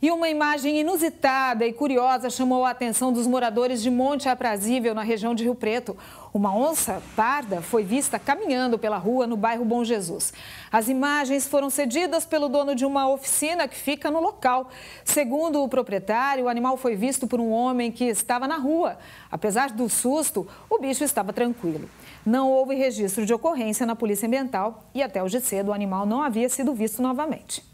E uma imagem inusitada e curiosa chamou a atenção dos moradores de Monte Aprazível, na região de Rio Preto. Uma onça parda foi vista caminhando pela rua no bairro Bom Jesus. As imagens foram cedidas pelo dono de uma oficina que fica no local. Segundo o proprietário, o animal foi visto por um homem que estava na rua. Apesar do susto, o bicho estava tranquilo. Não houve registro de ocorrência na Polícia Ambiental e até hoje cedo o animal não havia sido visto novamente.